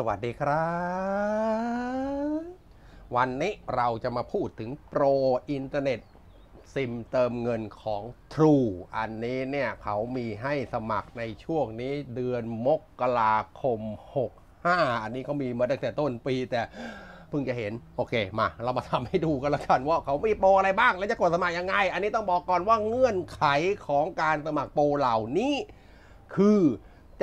สวัสดีครับ วันนี้เราจะมาพูดถึงโปรอินเทอร์เน็ต ซิมเติมเงินของ True อันนี้เนี่ยเขามีให้สมัครในช่วงนี้เดือนมกราคม 65 อันนี้เขามีมาตั้งแต่ต้นปีแต่เพิ่งจะเห็น โอเค มาเรามาทำให้ดูกันละกันว่าเขามีโปรอะไรบ้างและจะกดสมัครยังไง อันนี้ต้องบอกก่อนว่าเงื่อนไขของการสมัครโปรเหล่านี้คือ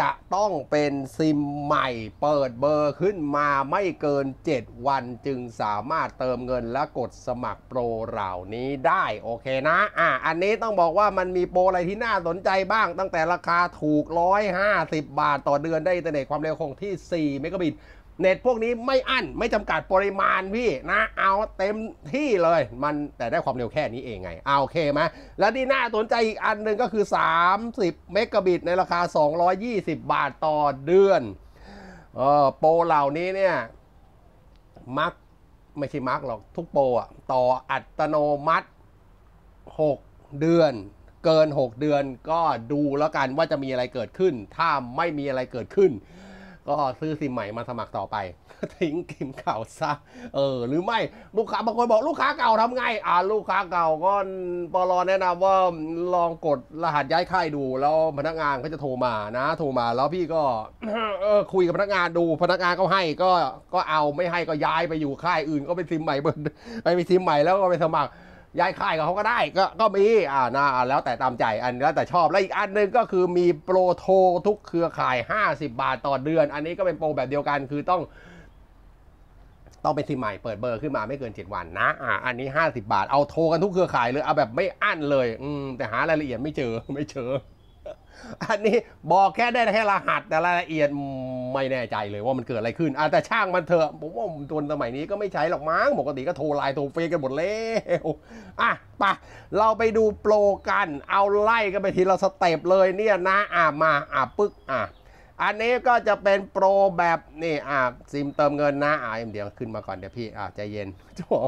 จะต้องเป็นซิมใหม่เปิดเบอร์ขึ้นมาไม่เกิน 7 วันจึงสามารถเติมเงินและกดสมัครโปรเหล่านี้ได้ โอเคนะอ่ะอันนี้ต้องบอกว่ามันมีโปรอะไรที่น่าสนใจบ้างตั้งแต่ราคาถูก 150 บาทต่อเดือนได้อินเทอร์เน็ตความเร็วคงที่4เมกะบิตเน็ตพวกนี้ไม่อั้น ไม่จำกัดปริมาณพี่นะเอาเต็มที่เลย มันแต่ได้ความเร็วแค่นี้เองไงเอาโอเคไหมแล้วที่น่าสนใจอีกอันหนึ่งก็คือ 30 เมกะบิต ในราคา 220 บาทต่อเดือนเออโปรเหล่านี้เนี่ยมักไม่ใช่มักหรอก ทุกโปรอะต่ออัตโนมัติ 6 เดือน เกิน 6 เดือนก็ดูแล้วกันว่าจะมีอะไรเกิดขึ้น ถ้าไม่มีอะไรเกิดขึ้นก็ซื้อซิมใหม่มาสมัครต่อไปทิ้งซิมเก่าซะเออหรือไม่ลูกค้าบางคนบอกลูกค้าเก่าทำไง อ่าลูกค้าเก่าก็ปลอแนะนำว่าลองกดรหัสย้ายค่ายดู แล้วพนักงานก็จะโทรมานะโทรมา แล้วพี่ก็คุยกับพนักงานดู พนักงานเขาให้ ก็ก็เอาไม่ให้ก็ย้ายไปอยู่ค่ายอื่น ก็เป็นซิมใหม่เบิร์ไปมีซิมใหม่แล้วก็ไปสมัครย้ายค่ายกับเขาก็ได้ก็ก็มีอ่านะแล้วแต่ตามใจอันแล้วแต่ชอบแล้วอีกอันนึงก็คือมีโปรโทรทุกเครือข่าย 50 บาทต่อเดือน อันนี้ก็เป็นโปรแบบเดียวกันคือต้อง ต้องเป็นซิมใหม่เปิดเบอร์ขึ้นมาไม่เกิน 7 วันนะอ่าอันนี้ 50 บาท เอาโทรกันทุกเครือข่ายเลยเอาแบบไม่อั้นเลย อืมแต่หารายละเอียดไม่เจอ ไม่เจออันนี้บอกแค่ได้แค่รหัสแต่รายละเอียดไม่แน่ใจเลยว่ามันเกิดอะไรขึ้นอ่ะแต่ช่างมันเถอะผมว่าตนสมัยนี้ก็ไม่ใช้หรอกมั้งปกติก็โทรไลน์โทรเฟซกันหมดแล้วอ่ะปะเราไปดูโปรกัน เอาไล่กันไปทีเราสเต็ปเลยเนี่ยนะอ่ะมาอ่ะปึ๊กอ่ะอันนี้ก็จะเป็นโปรแบบนี่อ่ะซิมเติมเงินนะอ่ะเดี๋ยวขึ้นมาก่อนเดี๋ยวพี่อ่ะใจเย็นอ้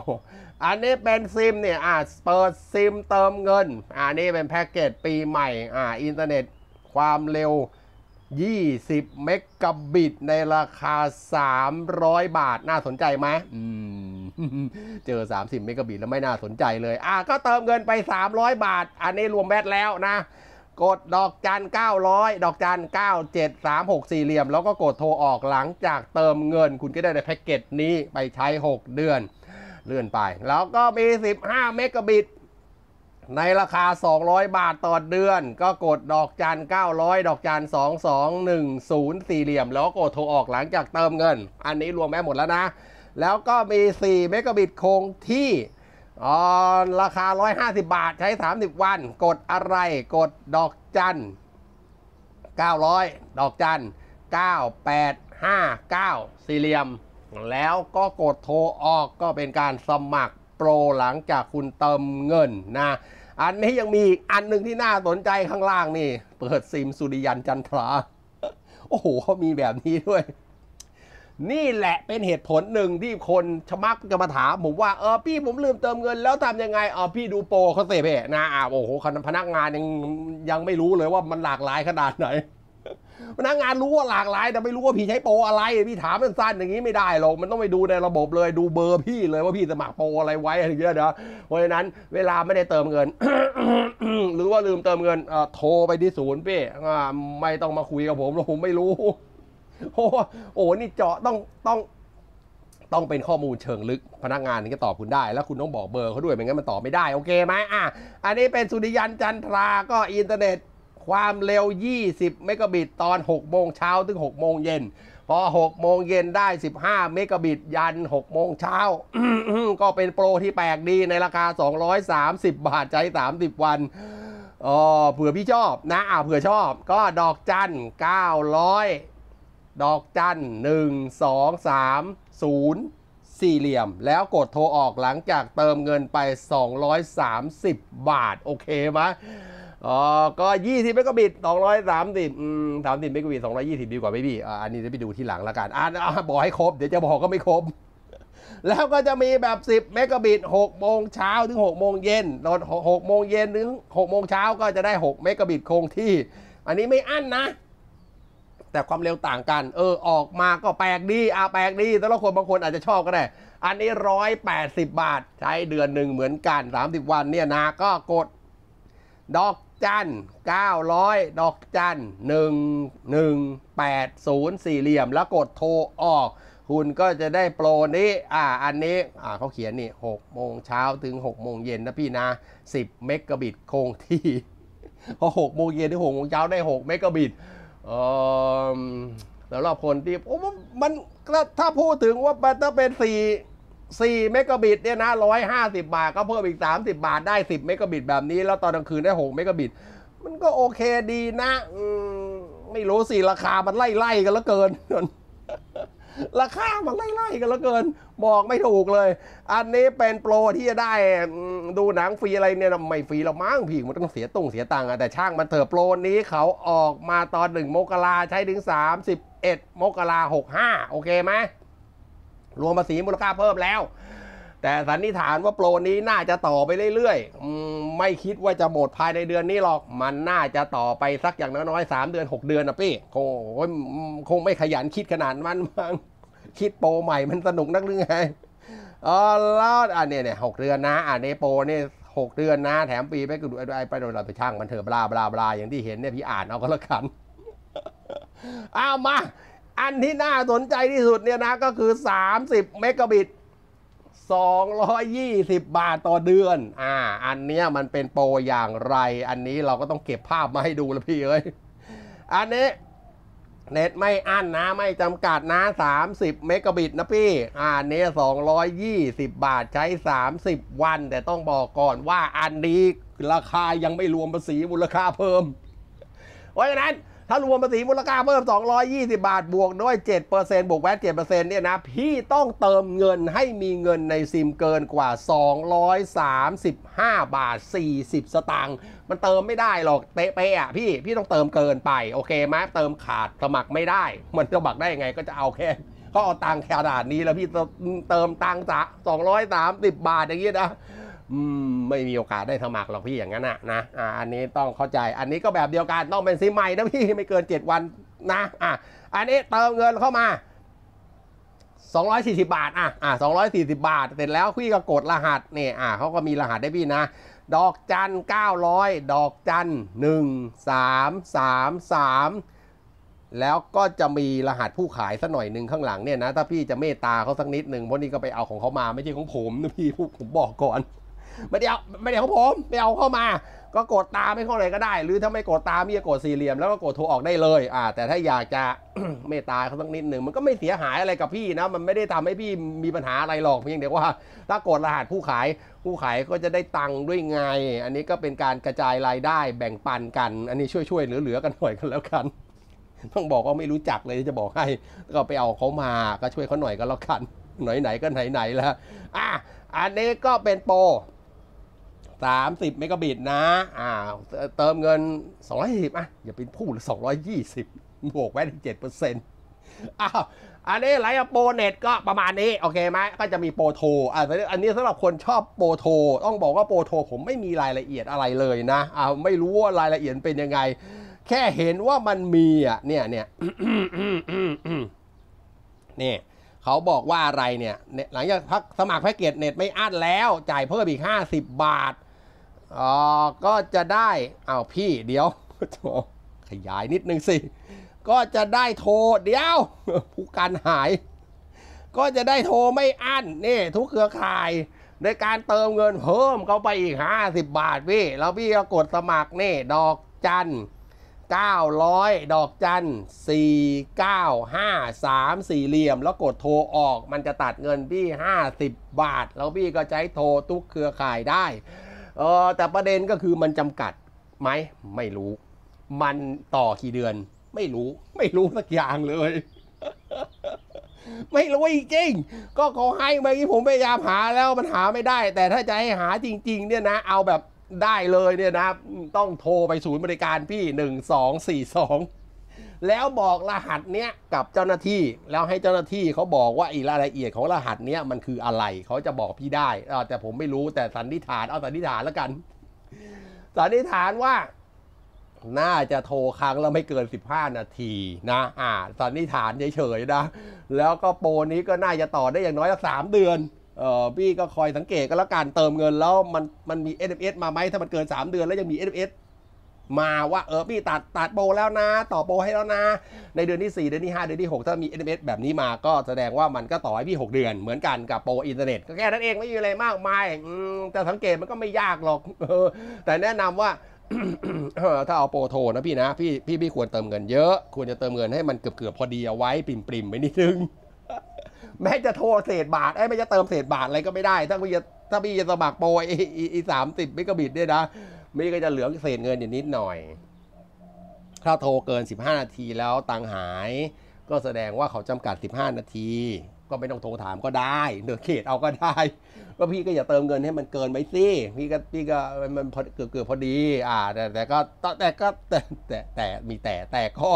อันนี้เป็นซิมเนี่ยอ่ะเปิดซิมเติมเงินอันนี้เป็นแพ็กเกจปีใหม่อ่ะอินเทอร์เน็ตความเร็ว 20 เมกะบิตในราคา 300 บาท น่าสนใจไหมเจอ 30 เมกะบิตแล้วไม่น่าสนใจเลย อ่ะก็เติมเงินไป 300 บาท อันนี้รวมแบตแล้วนะ กดดอกจัน900 ดอกจัน97364 เหลี่ยม แล้วก็กดโทรออกหลังจากเติมเงินคุณก็ได้ในแพ็กเกจนี้ไปใช้ 6 เดือนเลื่อนไป แล้วก็มี 15 เมกะบิตในราคา 200 บาทต่อเดือนก็กดดอกจาน900 ดอกจัน2210สี่เหลี่ยม แล้วกดโทรออกหลังจากเติมเงิน อันนี้รวมแม่หมดแล้วนะ แล้วก็มี 4 เมกะบิตคงที่ราคา 150 บาทใช้ 30 วัน กดอะไรกดดอกจัน 900ดอกจัน9859 สี่เหลี่ยม แล้วก็กดโทรออกก็เป็นการสมัครรหลังจากคุณเติมเงินนะ อันนี้ยังมีอีกอันหนึ่งที่น่าสนใจข้างล่างนี่เปิดซิมสุริยันจันทรา โอ้โหเขามีแบบนี้ด้วย นี่แหละเป็นเหตุผลหนึ่งที่คนชมักจะมาถาม ผมว่าเออพี่ผมลืมเติมเงินแล้วทำยังไงเออพี่ดูโปรเขาเสพนะอาโอ้โหพนักงานยังยังไม่รู้เลยว่ามันหลากหลายขนาดไหนพนักงานรู้ว่าหลากหลาย แต่ไม่รู้ว่าพี่ใช้โปรอะไร พี่ถามสั้นๆอย่างนี้ไม่ได้หรอกมันต้องไปดูในระบบเลยดูเบอร์พี่เลยว่าพี่สมัครโปรอะไรไว้อะไรเงี้ยเด้อเพราะฉะนั้นเวลาไม่ได้เติมเงินหรือว่าลืมเติมเงินโทรไปที่ศูนย์พี่ไม่ต้องมาคุยกับผมเราผมไม่รู้โอ้โหนี่เจาะต้องต้อง ต้องเป็นข้อมูลเชิงลึก พนักงานถึงจะตอบคุณได้แล้วคุณต้องบอกเบอร์เขาด้วยไม่งั้นมันตอบไม่ได้ โอเคไหมอ่ะอันนี้เป็นสุริยันจันทราก็อินเทอร์เน็ตความเร็ว 20 เมกะบิตตอน 6 โมงเช้าถึง 6 โมงเย็นพอ6โมงเย็นได้ 15 เมกะบิตยัน 6 โมงเช้า ก็เป็นโปรที่แปลกดี ในราคา 230 บาทใช้30 วันอ๋อเผื่อพี่ชอบนะอ่าเผื่อชอบ ก็ดอกจัน 900 ดอกจัน 1 2 3 0สี่เหลี่ยม แล้วกดโทรออกหลังจากเติมเงินไป 230 บาท โอเคไหมอ๋อ ก็ยี่สิบเมกะบิตสองร้อยสามสิบสามสิบเมกะบิตสองร้อยยี่สิบดีกว่าไหมพี่อันนี้จะไปดูที่หลังละกัน อ่าบอกให้ครบ เดี๋ยวจะบอกก็ไม่ครบ แล้วก็จะมีแบบสิบเมกะบิตหกโมงเช้าถึงหกโมงเย็นตอนหกโมงเย็นถึงหกโมงเช้าก็จะได้หกเมกะบิตคงที่ อันนี้ไม่อั้นนะ แต่ความเร็วต่างกัน เออออกมาก็แปลกดี อ่าแปลกดี แต่ละคนบางคนอาจจะชอบก็ได้ อันนี้ร้อยแปดสิบบาทใช้เดือนหนึ่งเหมือนกันสามสิบวันเนี่ยนะก็กดดอกจัน 900 ดอกจัน1 1 8 0สี่เหลี่ยม แล้วกดโทรออก คุณก็จะได้โปรนี้ อ่า อันนี้ อ่า เขาเขียนนี่ 6 โมงเช้า ถึง 6 โมงเย็นนะพี่นะ 10 เมกะบิตคงที่พอ6โมงเย็นถึง6โมงเช้าได้ 6 เมกะบิตเออล้วรอบคนที่โอ้มัน ถ้าพูดถึงว่ามันต้องเป็น 4 4 เมกะบิตเนี่ยนะ 150 บาท ก็เพิ่มอีก 30 บาทได้ 10 เมกะบิต แบบนี้ แล้วตอนกลางคืนได้ 6 เมกะบิต มันก็โอเคดีนะ ไม่รู้สิ ราคามันไล่ๆกันแล้วเกิน ราคามันไล่ๆกันแล้วเกิน บอกไม่ถูกเลย อันนี้เป็นโปรที่จะได้ดูหนังฟรีอะไรเนี่ย ไม่ฟรีเรามั้งพี่ มันต้องเสียตุงเสียตังค์แต่ช่างมันเถอะโปรนี้เขาออกมาตอน 1 มกราใช้ถึง 31 มกราหกห้าโอเคไหมรวมภาษีมูลค่าเพิ่มแล้ว แต่สันนิษฐานว่าโปรนี้น่าจะต่อไปเรื่อยๆไม่คิดว่าจะหมดภายในเดือนนี้หรอก มันน่าจะต่อไปสักอย่างน้อยๆ3เดือน6เดือนนะพี่คงคงไม่ขยันคิดขนาดมันมั้งคิดโปรใหม่มันสนุกนักหรือไงอ๋อแล้วอันนี้เนี่ยหกเดือนนะอันนี้โปรนี่หกเดือนนะแถมปีไปกูดูไอ้ไปโดนเราไปช่างมันเถอะบลาบลาบลาอย่างที่เห็นเนี่ยพี่อ่านเอาก็แล้วกันอามาอันที่น่าสนใจที่สุดเนี่ยนะก็คือ30เมกะบิต220 บาทต่อเดือน อ่า อันเนี้ยมันเป็นโปรอย่างไร อันนี้เราก็ต้องเก็บภาพมาให้ดูและพี่เอ้ยอันนี้ เน็ตไม่อั้นนะไม่จำกัดนะ30เมกะบิตนะพี่ อ่าเนี้ย220 บาทใช้ 30 วัน แต่ต้องบอกก่อนว่าอันนี้ราคายังไม่รวมภาษีมูลค่าเพิ่ม เพราะฉะนั้นถ้ารวมภาษีมูลค่าเพิ่ม 220 บาทบวกด้วย7%บวกแวต7%เนี่ยนะ พี่ต้องเติมเงินให้มีเงินในซิมเกินกว่า 235 บาท 40 สตางค์มันเติมไม่ได้หรอกเตะเปะพี่ พี่ต้องเติมเกินไปโอเคไหมเติมขาดสมัครไม่ได้มันจะบักได้ยังไงก็จะเอาแค่ ก็เอาตังค์ขนาดนี้แล้วพี่เติมตังค์สองร้อยสามสิบบาทอย่างเงี้ยนะไม่มีโอกาสได้สมัครหรอกพี่อย่างนั้นนะนะออันนี้ต้องเข้าใจ อันนี้ก็แบบเดียวกัน ต้องเป็นซิมใหม่นะพี่ไม่เกิน 7 วันนะอ่ะอันนี้เติมเงินเข้ามา 240 บาทอ่ะอ่ะ240 บาท เสร็จแล้วพี่ก็กดรหัสเนี่ยอ่ะเขาก็มีรหัสได้พี่นะ ดอกจัน900ดอกจัน1333 แล้วก็จะมีรหัสผู้ขายสักหน่อยหนึ่งข้างหลังเนี่ยนะถ้าพี่จะเมตตาเขาสักนิดหนึ่งเพราะนี่ก็ไปเอาของเขามาไม่ใช่ของผมนะพี่ผมบอกก่อนไม่ได้เอาไม่ได้เอาผมไม่เอาเข้ามา ก็กดตามไม่เข้าเลยก็ได้ หรือถ้าไม่กดตามมีกดสี่เหลี่ยม แล้วก็กดโทรออกได้เลยอ่าแต่ถ้าอยากจะเมตตาเขาสักนิดหนึ่งมันก็ไม่เสียหายอะไรกับพี่นะมันไม่ได้ทำให้พี่มีปัญหาอะไรหรอกเพียงแต่ว่าถ้ากดรหัสผู้ขายผู้ขายก็จะได้ตังค์ด้วยไง อันนี้ก็เป็นการกระจายรายได้แบ่งปันกันอันนี้ช่วยๆเหลือๆกันหน่อยกันแล้วกัน ต้องบอกว่า ไม่รู้จักเลยจะบอกให้ก็ไปเอาเขามาก็ช่วยเขาหน่อยก็แล้วกันไหนๆก็ไหนๆแล้วอ่ะอันนี้ก็เป็นโปร30เมกะบิตนะ อ่า เติมเงิน210อ่ะ อย่าเป็นพูด220บวกแว่ปอรนต์อ้าวอันนี้ไลฟ์โปรเน็ตก็ประมาณนี้ โอเคไหมก็จะมีโปรโทอ่ะอันนี้สำหรับคนชอบโปรโท ต้องบอกว่าโปรโท ผมไม่มีรายละเอียดอะไรเลยนะอ่าไม่รู้ว่ารายละเอียดเป็นยังไง แค่เห็นว่ามันมีอ่ะ เนี่ย เนี่ยนี่ เขาบอกว่าอะไรเนี่ย หลังจากพักสมัครแพ็กเกจเน็ตไม่อั้นแล้ว จ่ายเพิ่มอีก50บาทอ๋อก็จะได้ อ้าวพี่เดี๋ยวขยายนิดนึงสิ ก็จะได้โทรเดี๋ยวผู้การหาย ก็จะได้โทรไม่อั้นนี่ทุกเครือข่ายในการเติมเงินเพิ่มเข้าไปอีก 50 บาทพี่แล้วพี่ก็กดสมัครนี่ดอกจัน900ดอกจัน4953สี่เหลี่ยม แล้วกดโทรออกมันจะตัดเงินพี่50 บาทแล้วพี่ก็ใช้โทรทุกเครือข่ายได้เออแต่ประเด็นก็คือมันจำกัดไหมไม่รู้ มันต่อกี่เดือน ไม่รู้ไม่รู้สักอย่างเลย ไม่รู้จริง ก็ขอให้เมื่อกี้ผมพยายามหาแล้วมันหาไม่ได้ แต่ถ้าจะให้หาจริง ๆ เนี่ยนะ เอาแบบได้เลยเนี่ยนะ ต้องโทรไปศูนย์บริการพี่หนึ่งสองสี่สองแล้วบอกรหัสเนี้ยกับเจ้าหน้าที่แล้วให้เจ้าหน้าที่เขาบอกว่าอีรายละเอียดของรหัสเนี้ยมันคืออะไรเขาจะบอกพี่ได้แต่ผมไม่รู้แต่สันนิษฐานเอาสันนิษฐานแล้วกันสันนิษฐานว่า น่าจะโทรครั้งแล้วไม่เกิน 15 นาทีนะอ่าสันนิษฐานเฉยๆนะ แล้วก็โปรนี้ก็น่าจะต่อได้อย่างน้อยสักสามเดือนเออพี่ก็คอยสังเกตก็แล้วกันเติมเงินแล้วมันมันมี SMS มาไหมถ้ามันเกิน 3 เดือนแล้วยังมี SMS มาว่า เออพี่ตัดตัดโบแล้วนะ ต่อโบให้แล้วนะ ในเดือนที่ 4 เดือนที่ 5 เดือนที่ 6 ถ้ามี SMS แบบนี้มาก็แสดงว่ามันก็ต่อให้พี่ 6 เดือนเหมือนกันกับโปรอินเทอร์เน็ตก็แค่นั้นเองไม่มีอะไรมากมายแต่สังเกตมันก็ไม่ยากหรอกแต่แนะนำว่าถ้าเอาโปรโทนะพี่นะ พี่พี่พี่ควรเติมเงินเยอะควรจะเติมเงินให้มันเกือบเกือบพอดีเอาไว้ปริมปริมไปนิดนึงแม้จะโทรเศษบาทไอ้ไม่จะเติมเศษบาทอะไรก็ไม่ได้ถ้าพี่จะถ้าพี่จะสมัครโปรไอ้สามสิบไม่กบิดเนี่ยนะมีก็จะเหลือเศษเงินอยู่นิดหน่อย ถ้าโทรเกิน 15 นาทีแล้วตังหาย ก็แสดงว่าเขาจำกัด 15 นาที ก็ไม่ต้องโทรถามก็ได้ เดือเขตเอาก็ได้ก็พี่ก็อย่าเติมเงินให้มันเกินไปสิพี่ก็พี่ก็มันเกือบเกือบพอดี อ่าแต่ แต่ก็แต่ก็แต่แต่ มีแต่แต่กอ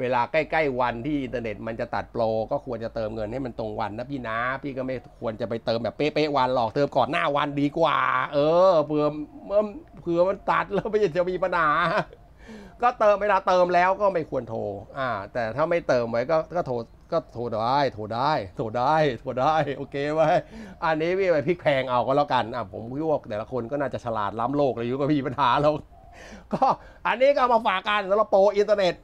เวลาใกล้ๆวันที่อินเทอร์เน็ตมันจะตัดโปรก็ควรจะเติมเงินให้มันตรงวันนะพี่นะพี่ก็ไม่ควรจะไปเติมแบบเป๊ะๆวันหรอกเติมก่อนหน้าวันดีกว่า เออเผื่อเมื่อเผื่อมันตัดแล้วไม่จะมีปัญหาก็เติมเวลาเติมแล้วก็ไม่ควรโทรอ่า แต่ถ้าไม่เติมไว้ก็ก็โทรก็โทรได้โทรได้โทรได้โทรได้โอเคไว้อันนี้พี่ไปพลิกแพงเอาก็แล้วกันอ่ะผมพี่ว่าแต่ละคนก็น่าจะฉลาดล้ำโลกเลยอยู่ก็มีปัญหาแล้วก็อันนี้ก็มาฝากกันสำหรับโปรอินเทอร์เน็ต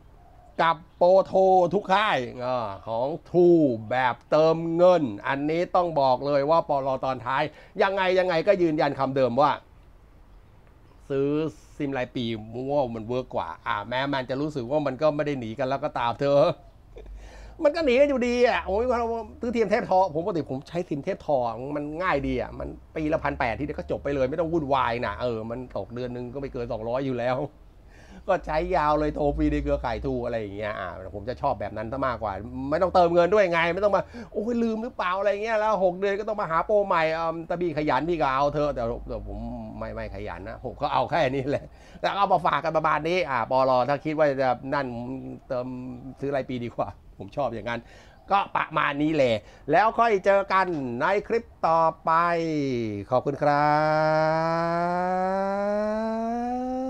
กับโปโททุกค่ายอของทูแบบเติมเงิน อันนี้ต้องบอกเลยว่า ปลอตอนท้ายยังไงยังไงก็ยืนยันคำเดิมว่า ซื้อซิมรายปีั่วมันเวิร์กกว่าอ่า แม้ มันจะรู้สึกว่ามันก็ไม่ได้หนีกันแล้วก็ตามเธอ มันก็หนีกันอยู่ดีอ่ะโอ้ยซื้อทียมเทพทอผมปกติผมใช้ทิมเทพทอมันง่ายดีอ่ะมันปีละพันแปดที่เดียวก็จบไปเลยไม่ต้องวุ่นวายนะเออมันตกเดือนนึงก็ไม่เกินสองร้อยอยู่แล้วก็ใช้ยาวเลยโทรฟรีในเครือข่ายทูอะไรอย่างเงี้ยอ่าผมจะชอบแบบนั้นซะมากกว่า ไม่ต้องเติมเงินด้วยไง ไม่ต้องมา โอ้ยลืมหรือเปล่าอะไรเงี้ยแล้ว 6 เดือนก็ต้องมาหาโปรใหม่อ่าตะบีขยันพี่ก็เอาเธอแต่แต่ผมไม่ไม่ขยันนะผมก็เอาแค่นี้แหละ แล้วเอามาฝากกันประมาณนี้อ่าปอลอถ้าคิดว่าจะนั่นเติมซื้อรายปีดีกว่า ผมชอบอย่างนั้นก็ประมาณนี้แหละแล้วค่อยเจอกันในคลิปต่อไป ขอบคุณครับ